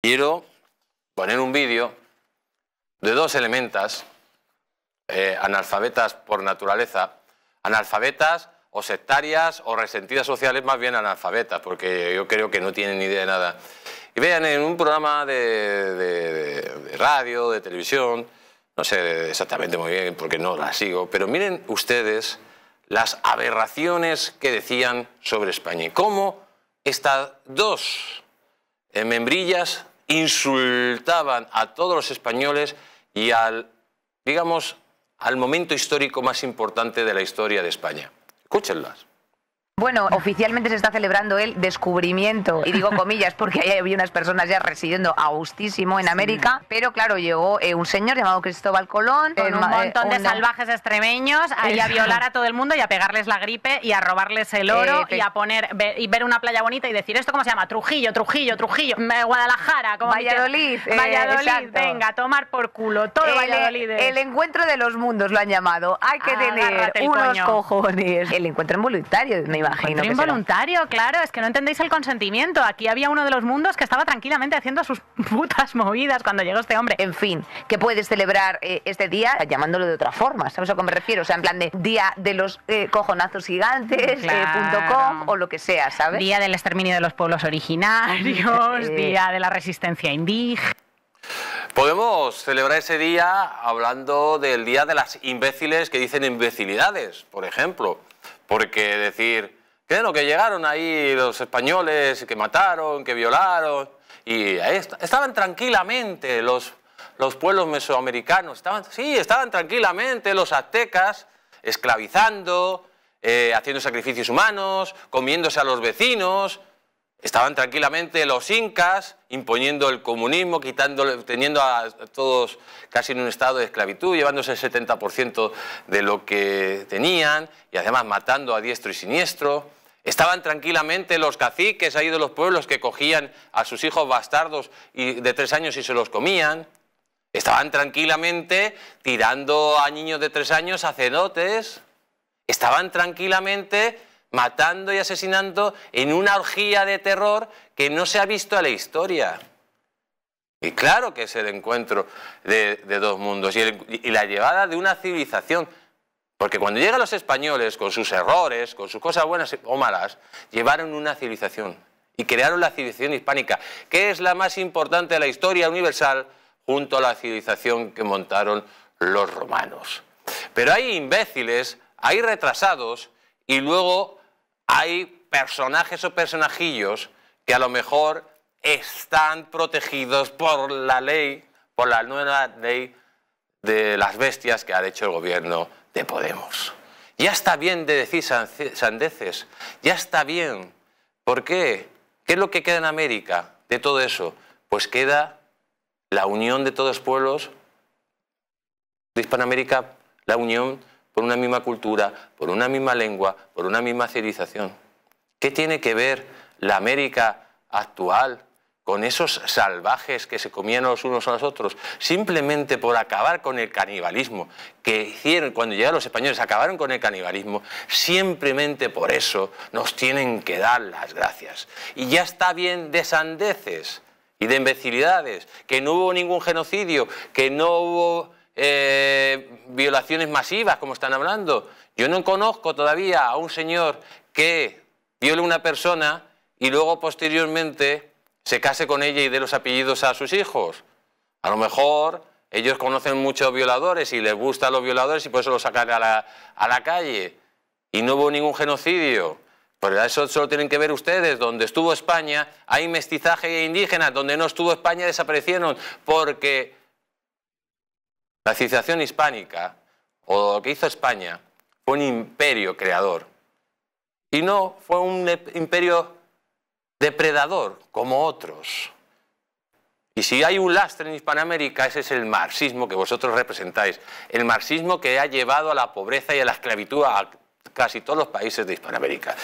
quiero poner un vídeo de dos elementas, eh, analfabetas por naturaleza, analfabetas o sectarias o resentidas sociales, más bien analfabetas, porque yo creo que no tienen ni idea de nada. Y vean en un programa de, radio, de televisión, no sé exactamente muy bien porque no la sigo, pero miren ustedes las aberraciones que decían sobre España cómo estas dos eh, membrillas insultaban a todos los españoles y al, digamos, al momento histórico más importante de la historia de España. Escúchenlas. Bueno, oficialmente se está celebrando el descubrimiento, y digo comillas porque ahí había unas personas ya residiendo a gustísimo en América, pero claro, llegó eh, un señor llamado Cristóbal Colón. Con eh, un eh, montón de salvajes extremeños, ahí a violar a todo el mundo y a pegarles la gripe y a robarles el oro y a poner y ver una playa bonita y decir, ¿esto cómo se llama? Trujillo, Trujillo, Trujillo, Guadalajara, como Valladolid. Valladolid, venga, tomar por culo, todo el, Valladolid. El encuentro de los mundos lo han llamado, hay que tener unos cojones. El encuentro involuntario, me Involuntario, voluntario, claro, es que no entendéis el consentimiento. Aquí había uno de los mundos que estaba tranquilamente haciendo sus putas movidas cuando llegó este hombre. En fin, que puedes celebrar eh, este día llamándolo de otra forma, ¿sabes a qué me refiero? O sea, en plan de día de los eh, cojonazos gigantes, eh, .com, o lo que sea, ¿sabes? Día del exterminio de los pueblos originarios, día de la resistencia indígena. Podemos celebrar ese día hablando del día de las imbéciles que dicen imbecilidades, por ejemplo, porque decir que no que llegaron ahí los españoles, que mataron, que violaron, y ahí estaban tranquilamente los, los pueblos mesoamericanos, estaban, sí, estaban tranquilamente los aztecas esclavizando, eh, haciendo sacrificios humanos, comiéndose a los vecinos, Estaban tranquilamente los incas imponiendo el comunismo, teniendo a todos casi en un estado de esclavitud, llevándose el 70% de lo que tenían y además matando a diestro y siniestro. Estaban tranquilamente los caciques ahí de los pueblos que cogían a sus hijos bastardos de tres años y se los comían. Estaban tranquilamente tirando a niños de tres años a cenotes. Estaban tranquilamente matando y asesinando en una orgía de terror que no se ha visto en la historia. Y claro que es el encuentro de, dos mundos y, la llevada de una civilización porque cuando llegan los españoles con sus errores, con sus cosas buenas o malas, llevaron una civilización y crearon la civilización hispánica, que es la más importante de la historia universal junto a la civilización que montaron los romanos. Pero hay imbéciles, hay retrasados y luego hay personajes o personajillos que a lo mejor están protegidos por la ley, por la nueva ley de las bestias que ha hecho el gobierno Podemos. Ya está bien de decir sandeces, ya está bien. ¿Por qué? ¿Qué es lo que queda en América de todo eso? Pues queda la unión de todos los pueblos Hispanoamérica, la unión por una misma cultura, por una misma lengua, por una misma civilización. ¿Qué tiene que ver la América actual con esos salvajes que se comían los unos a los otros, simplemente por acabar con el canibalismo, que hicieron cuando llegaron los españoles, acabaron con el canibalismo, simplemente por eso nos tienen que dar las gracias. Y ya está bien de sandeces y de imbecilidades, que no hubo ningún genocidio, que no hubo eh, violaciones masivas, como están hablando. Yo no conozco todavía a un señor que viole a una persona y luego posteriormente se case con ella y dé los apellidos a sus hijos. A lo mejor ellos conocen muchos violadores y les gustan los violadores y por eso los sacan a la, calle. Y no hubo ningún genocidio. Pero pues eso solo tienen que ver ustedes. Donde estuvo España hay mestizaje e indígena. Donde no estuvo España desaparecieron. Porque la civilización hispánica, o lo que hizo España, fue un imperio creador. Y no fue un imperio depredador como otros. Y si hay un lastre en Hispanoamérica, ese es el marxismo que vosotros representáis, el marxismo que ha llevado a la pobreza y a la esclavitud a casi todos los países de Hispanoamérica.